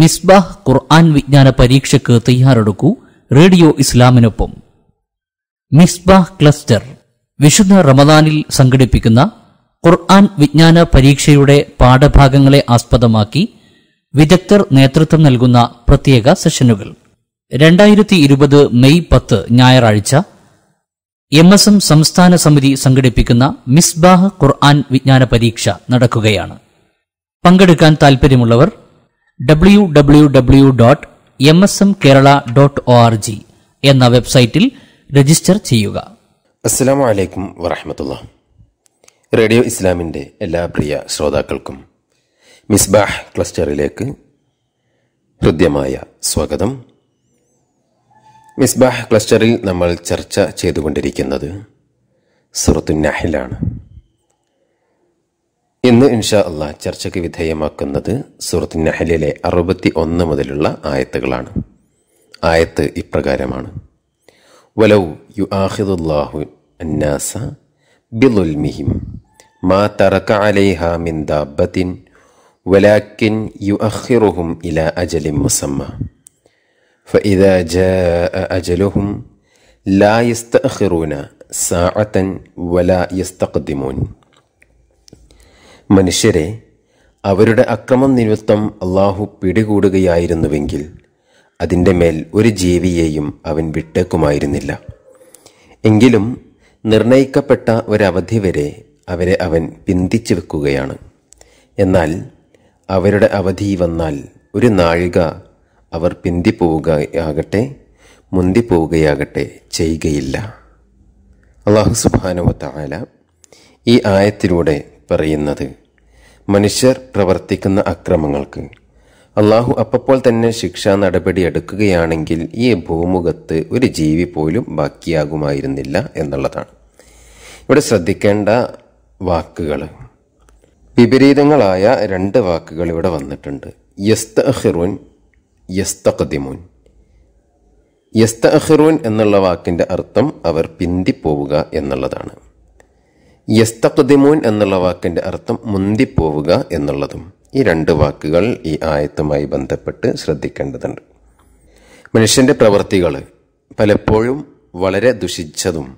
മിസ്ബാഹ് ഖുർആൻ വിജ്ഞാന പരീക്ഷയ്ക്ക് തയ്യാറെടുക്കൂ റേഡിയോ ഇസ്ലാമിനൊപ്പം മിസ്ബാഹ് ക്ലസ്റ്റർ വിശുദ്ധ റമദാനിൽ സംഘടിപ്പിക്കുന്ന ഖുർആൻ വിജ്ഞാന പരീക്ഷയുടെ പാഠഭാഗങ്ങളെ ആസ്പദമാക്കി വിദഗ്ധർ നേതൃത്വം നൽകുന്ന പ്രത്യേക സെഷനുകൾ രണ്ടായിരത്തി ഇരുപത് മെയ് പത്ത് ഞായറാഴ്ച എം എസ് എം സംസ്ഥാന സമിതി സംഘടിപ്പിക്കുന്ന മിസ്ബാഹ് ഖുർആൻ വിജ്ഞാന പരീക്ഷ നടക്കുകയാണ് പങ്കെടുക്കാൻ താൽപ്പര്യമുള്ളവർ W W W dot M S M Kerala dot O R G എന്ന വെബ്സൈറ്റിൽ രജിസ്റ്റർ ചെയ്യുക അസ്സലാമു അലൈക്കും റേഡിയോ ഇസ്ലാമിൻ്റെ എല്ലാ പ്രിയ ശ്രോതാക്കൾക്കും മിസ്ബാഹ് ക്ലസ്റ്ററിലേക്ക് ഹൃദ്യമായ സ്വാഗതം മിസ്ബാഹ് ക്ലസ്റ്ററിൽ നമ്മൾ ചർച്ച ചെയ്തുകൊണ്ടിരിക്കുന്നത് സുറത്തുനാഹിലാണ് ഇന്ന് ഇൻഷാ അല്ല ചർച്ചയ്ക്ക് വിധേയമാക്കുന്നത് സൂറത്ത് നഹലിലെ അറുപത്തി ഒന്ന് മുതലുള്ള ആയത്തുകളാണ് ആയത്ത് ഇപ്രകാരമാണ് വലൗ യു ആഹിദുല്ലാഹു അന്നാസ ബിലുൽമിഹിം മാ തറക്ക അലൈഹ മിൻ ദാബത്തിൻ വലാക്കിൻ യു അഹിറുഹും ഇല അജലിം മുസമ്മ فإذا جاء أجلهم لا يستأخرون വലാ ولا മനുഷ്യരെ അവരുടെ അക്രമം നിമിത്തം അള്ളാഹു പിടികൂടുകയായിരുന്നുവെങ്കിൽ അതിൻ്റെ മേൽ ഒരു ജീവിയെയും അവൻ വിട്ടേക്കുമായിരുന്നില്ല എങ്കിലും നിർണയിക്കപ്പെട്ട ഒരവധി വരെ അവരെ അവൻ പിന്തിച്ചു വെക്കുകയാണ് എന്നാൽ അവരുടെ അവധി വന്നാൽ ഒരു നാഴിക അവർ പിന്തിപ്പോവുകയാകട്ടെ മുന്തിപ്പോവുകയാകട്ടെ ചെയ്യുകയില്ല അള്ളാഹു സുബാനുവത്ത ആല ഈ ആയത്തിലൂടെ പറയുന്നത് മനുഷ്യർ പ്രവർത്തിക്കുന്ന അക്രമങ്ങൾക്ക് അള്ളാഹു അപ്പോൾ തന്നെ ശിക്ഷാ നടപടി എടുക്കുകയാണെങ്കിൽ ഈ ഭൂമുഖത്ത് ഒരു ജീവി പോലും ബാക്കിയാകുമായിരുന്നില്ല എന്നുള്ളതാണ് ഇവിടെ ശ്രദ്ധിക്കേണ്ട വാക്കുകൾ വിപരീതങ്ങളായ രണ്ട് വാക്കുകൾ ഇവിടെ വന്നിട്ടുണ്ട് യസ്തഹിറുൻ യസ്തഖദിമുൻ യസ്തഹിറുൻ എന്നുള്ള വാക്കിൻ്റെ അർത്ഥം അവർ പിന്തിപ്പോവുക എന്നുള്ളതാണ് യസ്തപ്തിമോൻ എന്നുള്ള വാക്കിൻ്റെ അർത്ഥം മുന്തിപ്പോവുക എന്നുള്ളതും ഈ രണ്ട് വാക്കുകൾ ഈ ആയത്തുമായി ബന്ധപ്പെട്ട് ശ്രദ്ധിക്കേണ്ടതുണ്ട് മനുഷ്യൻ്റെ പ്രവൃത്തികൾ പലപ്പോഴും വളരെ ദുഷിച്ചതും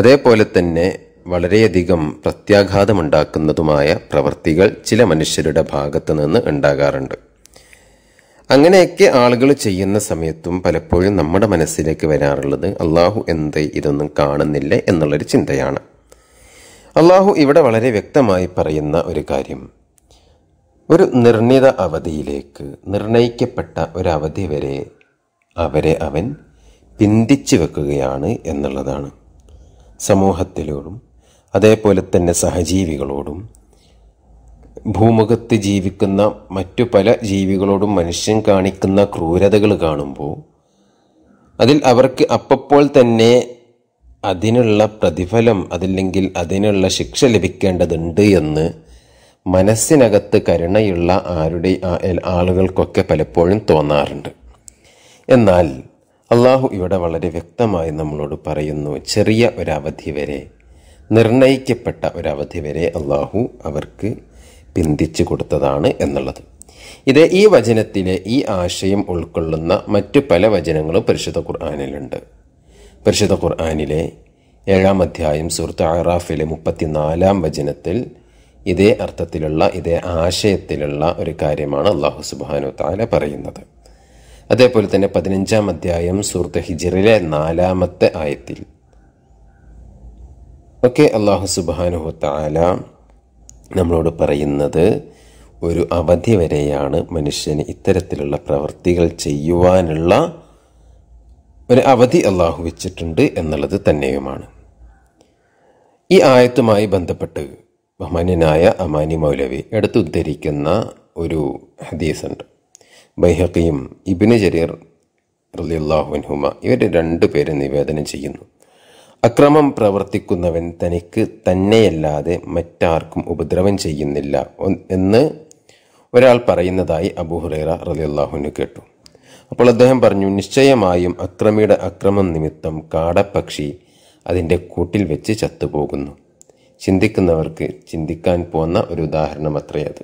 അതേപോലെ തന്നെ വളരെയധികം പ്രത്യാഘാതമുണ്ടാക്കുന്നതുമായ പ്രവൃത്തികൾ ചില മനുഷ്യരുടെ ഭാഗത്തു നിന്ന് ഉണ്ടാകാറുണ്ട് അങ്ങനെയൊക്കെ ആളുകൾ ചെയ്യുന്ന സമയത്തും പലപ്പോഴും നമ്മുടെ മനസ്സിലേക്ക് വരാറുള്ളത് അള്ളാഹു എന്ത് ഇതൊന്നും കാണുന്നില്ല എന്നുള്ളൊരു ചിന്തയാണ് അള്ളാഹു ഇവിടെ വളരെ വ്യക്തമായി പറയുന്ന ഒരു കാര്യം ഒരു നിർണിത അവധിയിലേക്ക് നിർണയിക്കപ്പെട്ട ഒരു വരെ അവരെ അവൻ പിന്തിച്ചു വെക്കുകയാണ് എന്നുള്ളതാണ് സമൂഹത്തിലോടും അതേപോലെ തന്നെ സഹജീവികളോടും ഭൂമുഖത്ത് ജീവിക്കുന്ന മറ്റു പല ജീവികളോടും മനുഷ്യൻ കാണിക്കുന്ന ക്രൂരതകൾ കാണുമ്പോൾ അതിൽ അവർക്ക് അപ്പോൾ തന്നെ അതിനുള്ള പ്രതിഫലം അതില്ലെങ്കിൽ അതിനുള്ള ശിക്ഷ ലഭിക്കേണ്ടതുണ്ട് എന്ന് മനസ്സിനകത്ത് കരുണയുള്ള ആരുടെ ആളുകൾക്കൊക്കെ പലപ്പോഴും തോന്നാറുണ്ട് എന്നാൽ അള്ളാഹു ഇവിടെ വളരെ വ്യക്തമായി നമ്മളോട് പറയുന്നു ചെറിയ ഒരവധി വരെ നിർണയിക്കപ്പെട്ട ഒരവധി വരെ അള്ളാഹു അവർക്ക് പിന്തിച്ചു കൊടുത്തതാണ് എന്നുള്ളത് ഇത് ഈ വചനത്തിലെ ഈ ആശയം ഉൾക്കൊള്ളുന്ന മറ്റു പല വചനങ്ങളും പരിശുദ്ധ ഖുർആാനിലുണ്ട് പരിശുദ്ധ ഖുർആാനിലെ ഏഴാം അധ്യായം സുഹൃത്ത് അറാഫിലെ മുപ്പത്തിനാലാം വചനത്തിൽ ഇതേ അർത്ഥത്തിലുള്ള ഇതേ ആശയത്തിലുള്ള ഒരു കാര്യമാണ് അള്ളാഹു സുബാനു താല പറയുന്നത് അതേപോലെ തന്നെ പതിനഞ്ചാം അധ്യായം സുഹൃത്ത് ഹിജിറിലെ നാലാമത്തെ ആയത്തിൽ ഒക്കെ അള്ളാഹു സുബാനുഹു താല നമ്മളോട് പറയുന്നത് ഒരു അവധി വരെയാണ് മനുഷ്യന് ഇത്തരത്തിലുള്ള പ്രവൃത്തികൾ ചെയ്യുവാനുള്ള ഒരു അവധി അള്ളാഹു വെച്ചിട്ടുണ്ട് എന്നുള്ളത് തന്നെയുമാണ് ഈ ആയത്തുമായി ബന്ധപ്പെട്ട് ബഹ്മാന്യനായ അമാനി മൗലവി എടുത്തുദ്ധരിക്കുന്ന ഒരു ഹദീസുണ്ട് ബൈഹക്കിയും ഇബിന് ജരീർ റലിയല്ലാഹുൻഹുമ ഇവർ രണ്ടു പേര് നിവേദനം ചെയ്യുന്നു അക്രമം പ്രവർത്തിക്കുന്നവൻ തനിക്ക് തന്നെയല്ലാതെ മറ്റാർക്കും ഉപദ്രവം ചെയ്യുന്നില്ല എന്ന് ഒരാൾ പറയുന്നതായി അബു ഹുറൈറ കേട്ടു അപ്പോൾ അദ്ദേഹം പറഞ്ഞു നിശ്ചയമായും അക്രമിയുടെ അക്രമം നിമിത്തം കാടപ്പക്ഷി അതിൻ്റെ കൂട്ടിൽ വെച്ച് ചത്തുപോകുന്നു ചിന്തിക്കുന്നവർക്ക് ചിന്തിക്കാൻ പോന്ന ഒരു ഉദാഹരണം അത്രയത്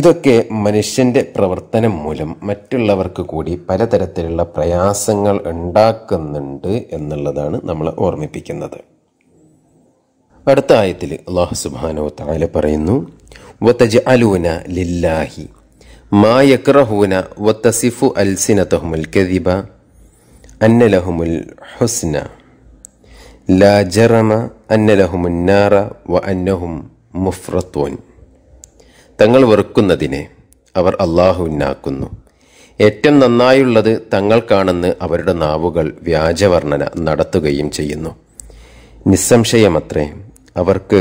ഇതൊക്കെ മനുഷ്യൻ്റെ പ്രവർത്തനം മൂലം മറ്റുള്ളവർക്ക് കൂടി പലതരത്തിലുള്ള പ്രയാസങ്ങൾ ഉണ്ടാക്കുന്നുണ്ട് എന്നുള്ളതാണ് നമ്മളെ ഓർമ്മിപ്പിക്കുന്നത് അടുത്ത ആയത്തിൽ അള്ളാഹു സുബാനോ താല പറയുന്നു ലില്ലാഹി മാ യക്രഹൂന വത്തസിഫു അൽസിനത്തഹുമുൽ കദിബ അന്നലഹുമുൽ ഹുസ്ന ലാ ജറമ അന്നലഹുമുൻ നാറ വ അന്നഹും മുഫ്രത്തോൻ തങ്ങൾ വെറുക്കുന്നതിനെ അവർ അള്ളാഹുവിനാക്കുന്നു ഏറ്റവും നന്നായുള്ളത് തങ്ങൾക്കാണെന്ന് അവരുടെ നാവുകൾ വ്യാജവർണ്ണന നടത്തുകയും ചെയ്യുന്നു നിസ്സംശയമത്രേ അവർക്ക്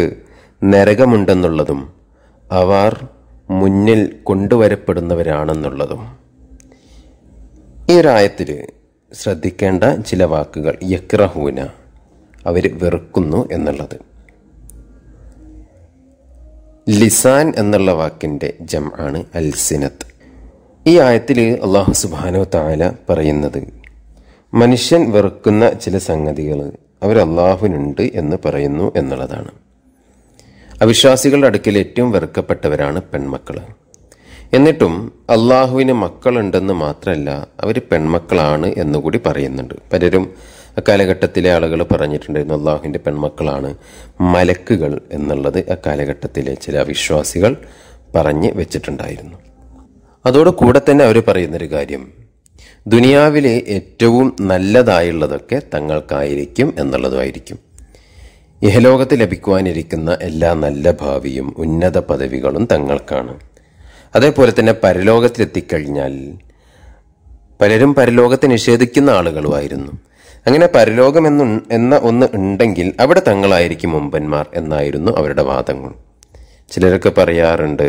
നരകമുണ്ടെന്നുള്ളതും അവർ മുന്നിൽ കൊണ്ടുവരപ്പെടുന്നവരാണെന്നുള്ളതും ഈ ഒരായത്തിൽ ശ്രദ്ധിക്കേണ്ട ചില വാക്കുകൾ യക്രഹൂന അവർ വെറുക്കുന്നു എന്നുള്ളത് ലിസാൻ എന്നുള്ള വാക്കിൻ്റെ ജം ആണ് അൽസിനത്ത് ഈ ആയത്തിൽ അള്ളാഹു സുബാനോ താല പറയുന്നത് മനുഷ്യൻ വെറുക്കുന്ന ചില സംഗതികൾ അവർ എന്ന് പറയുന്നു എന്നുള്ളതാണ് അവിശ്വാസികളുടെ അടുക്കൽ ഏറ്റവും വെറുക്കപ്പെട്ടവരാണ് പെൺമക്കൾ എന്നിട്ടും അള്ളാഹുവിന് മക്കളുണ്ടെന്ന് മാത്രമല്ല അവർ പെൺമക്കളാണ് എന്നുകൂടി പറയുന്നുണ്ട് പലരും അക്കാലഘട്ടത്തിലെ ആളുകൾ പറഞ്ഞിട്ടുണ്ടായിരുന്നു അള്ളാഹുവിൻ്റെ പെൺമക്കളാണ് മലക്കുകൾ എന്നുള്ളത് അക്കാലഘട്ടത്തിലെ ചില അവിശ്വാസികൾ പറഞ്ഞ് വെച്ചിട്ടുണ്ടായിരുന്നു അതോടുകൂടെ തന്നെ അവർ പറയുന്നൊരു കാര്യം ദുനിയാവിലെ ഏറ്റവും നല്ലതായുള്ളതൊക്കെ തങ്ങൾക്കായിരിക്കും എന്നുള്ളതുമായിരിക്കും ഇഹലോകത്ത് ലഭിക്കുവാനിരിക്കുന്ന എല്ലാ നല്ല ഭാവിയും ഉന്നത പദവികളും തങ്ങൾക്കാണ് അതേപോലെ തന്നെ പരലോകത്തിലെത്തിക്കഴിഞ്ഞാൽ പലരും പരലോകത്തെ നിഷേധിക്കുന്ന ആളുകളുമായിരുന്നു അങ്ങനെ പരലോകം എന്ന് എന്ന ഒന്ന് ഉണ്ടെങ്കിൽ അവിടെ തങ്ങളായിരിക്കും മുമ്പന്മാർ എന്നായിരുന്നു അവരുടെ വാദങ്ങൾ ചിലരൊക്കെ പറയാറുണ്ട്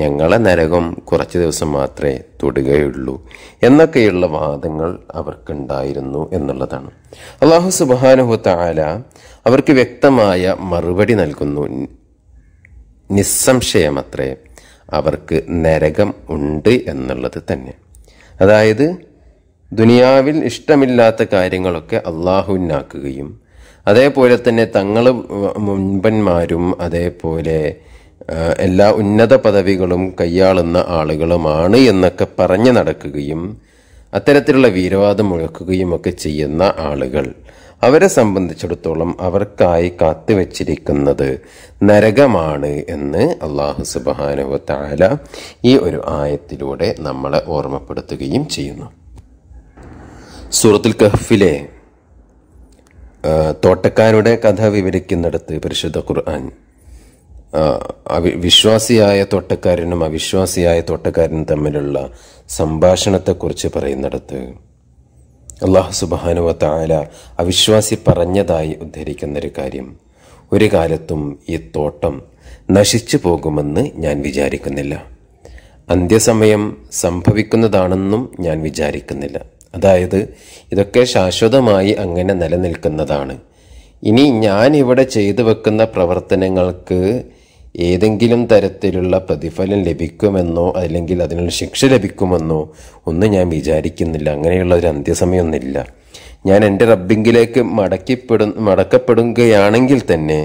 ഞങ്ങളെ നരകം കുറച്ച് ദിവസം മാത്രമേ തൊടുകയുള്ളൂ എന്നൊക്കെയുള്ള വാദങ്ങൾ അവർക്കുണ്ടായിരുന്നു എന്നുള്ളതാണ് അള്ളാഹു സുബാനുഹുത്താല അവർക്ക് വ്യക്തമായ മറുപടി നൽകുന്നു നിസ്സംശയമത്രേ അവർക്ക് നരകം ഉണ്ട് എന്നുള്ളത് തന്നെ അതായത് ദുനിയാവിൽ ഇഷ്ടമില്ലാത്ത കാര്യങ്ങളൊക്കെ അള്ളാഹുവിനാക്കുകയും അതേപോലെ തന്നെ തങ്ങൾ മുൻപന്മാരും അതേപോലെ എല്ലാ ഉന്നത പദവികളും കൈയാളുന്ന ആളുകളുമാണ് എന്നൊക്കെ പറഞ്ഞു നടക്കുകയും അത്തരത്തിലുള്ള വീരവാദം മുഴക്കുകയും ഒക്കെ ചെയ്യുന്ന ആളുകൾ അവരെ സംബന്ധിച്ചിടത്തോളം അവർക്കായി കാത്തുവച്ചിരിക്കുന്നത് നരകമാണ് എന്ന് അള്ളാഹു സുബാനുവത്താല ഈ ഒരു ആയത്തിലൂടെ നമ്മളെ ഓർമ്മപ്പെടുത്തുകയും ചെയ്യുന്നു സൂറത്തുൽ കഹ്ഫിലെ തോട്ടക്കാരുടെ കഥ വിവരിക്കുന്നിടത്ത് പരിശുദ്ധ ഖുർആൻ വിശ്വാസിയായ തോട്ടക്കാരനും അവിശ്വാസിയായ തോട്ടക്കാരനും തമ്മിലുള്ള സംഭാഷണത്തെക്കുറിച്ച് പറയുന്നിടത്ത് അള്ളാഹു സുബാനുവ താല അവിശ്വാസി പറഞ്ഞതായി ഉദ്ധരിക്കുന്ന ഒരു കാര്യം ഒരു കാലത്തും ഈ തോട്ടം നശിച്ചു പോകുമെന്ന് ഞാൻ വിചാരിക്കുന്നില്ല അന്ത്യസമയം സംഭവിക്കുന്നതാണെന്നും ഞാൻ വിചാരിക്കുന്നില്ല അതായത് ഇതൊക്കെ ശാശ്വതമായി അങ്ങനെ നിലനിൽക്കുന്നതാണ് ഇനി ഞാൻ ഇവിടെ ചെയ്തു വെക്കുന്ന പ്രവർത്തനങ്ങൾക്ക് ഏതെങ്കിലും തരത്തിലുള്ള പ്രതിഫലം ലഭിക്കുമെന്നോ അല്ലെങ്കിൽ അതിനുള്ള ശിക്ഷ ലഭിക്കുമെന്നോ ഒന്നും ഞാൻ വിചാരിക്കുന്നില്ല അങ്ങനെയുള്ള ഒരു അന്ത്യസമയമൊന്നുമില്ല ഞാൻ എൻ്റെ റബ്ബിങ്കിലേക്ക് മടക്കിപ്പെടു മടക്കപ്പെടുകയാണെങ്കിൽ തന്നെ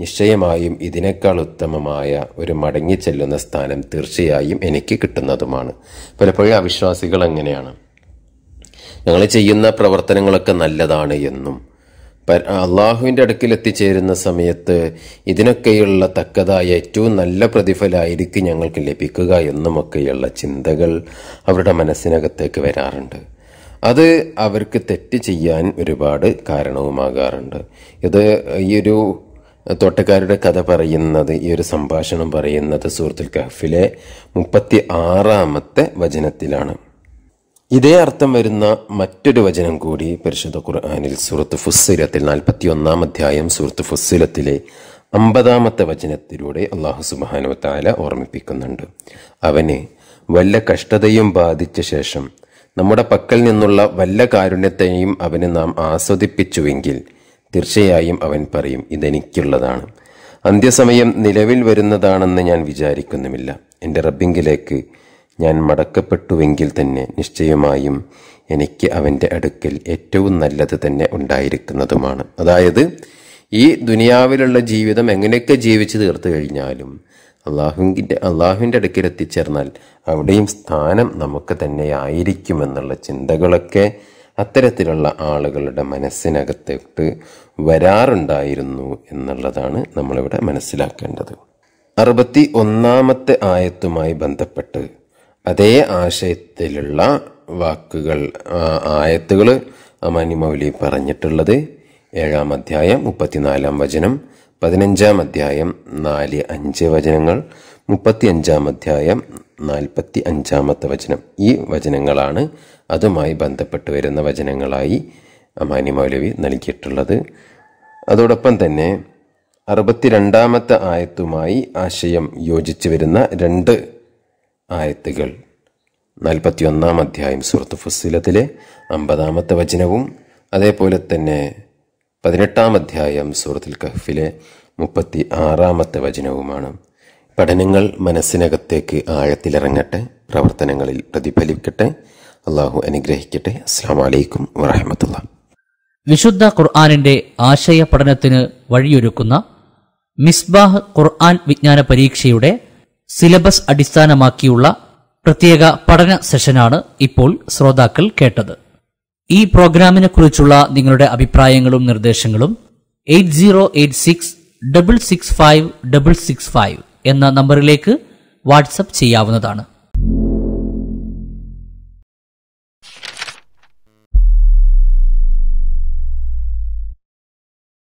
നിശ്ചയമായും ഇതിനേക്കാൾ ഉത്തമമായ ഒരു മടങ്ങി ചെല്ലുന്ന സ്ഥാനം തീർച്ചയായും എനിക്ക് കിട്ടുന്നതുമാണ് പലപ്പോഴും അവിശ്വാസികൾ അങ്ങനെയാണ് ഞങ്ങൾ ചെയ്യുന്ന പ്രവർത്തനങ്ങളൊക്കെ നല്ലതാണ് എന്നും അള്ളാഹുവിൻ്റെ അടുക്കിൽ എത്തിച്ചേരുന്ന സമയത്ത് ഇതിനൊക്കെയുള്ള തക്കതായ ഏറ്റവും നല്ല പ്രതിഫലമായിരിക്കും ഞങ്ങൾക്ക് ലഭിക്കുക എന്നുമൊക്കെയുള്ള ചിന്തകൾ അവരുടെ മനസ്സിനകത്തേക്ക് വരാറുണ്ട് അത് അവർക്ക് തെറ്റ് ചെയ്യാൻ ഒരുപാട് കാരണവുമാകാറുണ്ട് ഇത് ഈയൊരു തോട്ടക്കാരുടെ കഥ പറയുന്നത് ഈ ഒരു സംഭാഷണം പറയുന്നത് സൂറത്തുൽ കഹഫിലെ മുപ്പത്തി ആറാമത്തെ വചനത്തിലാണ് ഇതേ അർത്ഥം വരുന്ന മറ്റൊരു വചനം കൂടി പരിശുദ്ധ ഖുർആാനിൽ സുഹൃത്ത് ഫുസ്സിലത്തിൽ നാൽപ്പത്തി ഒന്നാം അധ്യായം സുഹൃത്ത് ഫുസ്സിലത്തിലെ അമ്പതാമത്തെ വചനത്തിലൂടെ അള്ളാഹു സുബാനുവത്തായ ഓർമ്മിപ്പിക്കുന്നുണ്ട് അവന് വല്ല കഷ്ടതയും ബാധിച്ച ശേഷം നമ്മുടെ പക്കൽ നിന്നുള്ള വല്ല കാരുണ്യത്തെയും അവന് നാം ആസ്വദിപ്പിച്ചുവെങ്കിൽ തീർച്ചയായും അവൻ പറയും ഇതെനിക്കുള്ളതാണ് അന്ത്യസമയം നിലവിൽ വരുന്നതാണെന്ന് ഞാൻ വിചാരിക്കുന്നുമില്ല എൻ്റെ റബ്ബിങ്കിലേക്ക് ഞാൻ മടക്കപ്പെട്ടുവെങ്കിൽ തന്നെ നിശ്ചയമായും എനിക്ക് അവൻ്റെ അടുക്കൽ ഏറ്റവും നല്ലത് തന്നെ ഉണ്ടായിരിക്കുന്നതുമാണ് അതായത് ഈ ദുനിയാവിലുള്ള ജീവിതം എങ്ങനെയൊക്കെ ജീവിച്ചു തീർത്തു കഴിഞ്ഞാലും അള്ളാഹുവിൻ്റെ അള്ളാഹുവിൻ്റെ അടുക്കൽ എത്തിച്ചേർന്നാൽ അവിടെയും സ്ഥാനം നമുക്ക് തന്നെ ആയിരിക്കുമെന്നുള്ള ചിന്തകളൊക്കെ അത്തരത്തിലുള്ള ആളുകളുടെ മനസ്സിനകത്തേക്ക് വരാറുണ്ടായിരുന്നു എന്നുള്ളതാണ് നമ്മളിവിടെ മനസ്സിലാക്കേണ്ടത് അറുപത്തി ഒന്നാമത്തെ ആയത്തുമായി ബന്ധപ്പെട്ട് അതേ ആശയത്തിലുള്ള വാക്കുകൾ ആയത്തുകൾ അമാനി മൗലി പറഞ്ഞിട്ടുള്ളത് ഏഴാം അധ്യായം മുപ്പത്തിനാലാം വചനം പതിനഞ്ചാം അധ്യായം നാല് അഞ്ച് വചനങ്ങൾ മുപ്പത്തി അഞ്ചാം അധ്യായം നാൽപ്പത്തി അഞ്ചാമത്തെ വചനം ഈ വചനങ്ങളാണ് അതുമായി ബന്ധപ്പെട്ട് വരുന്ന വചനങ്ങളായി അമാനി മൗലവി നൽകിയിട്ടുള്ളത് അതോടൊപ്പം തന്നെ അറുപത്തിരണ്ടാമത്തെ ആയത്തുമായി ആശയം യോജിച്ചു വരുന്ന രണ്ട് ആയത്തുകൾ നാൽപ്പത്തിയൊന്നാം അധ്യായം സുഹൃത്ത് ഫുസിലത്തിലെ അമ്പതാമത്തെ വചനവും അതേപോലെ തന്നെ പതിനെട്ടാം അധ്യായം സൂറത്തുൽ കഹ്ഫിലെ മുപ്പത്തി ആറാമത്തെ വചനവുമാണ് പഠനങ്ങൾ മനസ്സിനകത്തേക്ക് ആഴത്തിലിറങ്ങട്ടെ പ്രവർത്തനങ്ങളിൽ പ്രതിഫലിക്കട്ടെ അള്ളാഹു അനുഗ്രഹിക്കട്ടെ അസ്സാം വലൈക്കും വറഹമത്തുള്ള വിശുദ്ധ ഖുർആാനിൻ്റെ ആശയ പഠനത്തിന് വഴിയൊരുക്കുന്ന മിസ്ബാഹ് ഖുർആൻ വിജ്ഞാന പരീക്ഷയുടെ സിലബസ് അടിസ്ഥാനമാക്കിയുള്ള പ്രത്യേക പഠന സെഷനാണ് ഇപ്പോൾ ശ്രോതാക്കൾ കേട്ടത് ഈ പ്രോഗ്രാമിനെ കുറിച്ചുള്ള നിങ്ങളുടെ അഭിപ്രായങ്ങളും നിർദ്ദേശങ്ങളും eight zero eight six double six five double six five എന്ന നമ്പറിലേക്ക് വാട്സപ്പ് ചെയ്യാവുന്നതാണ്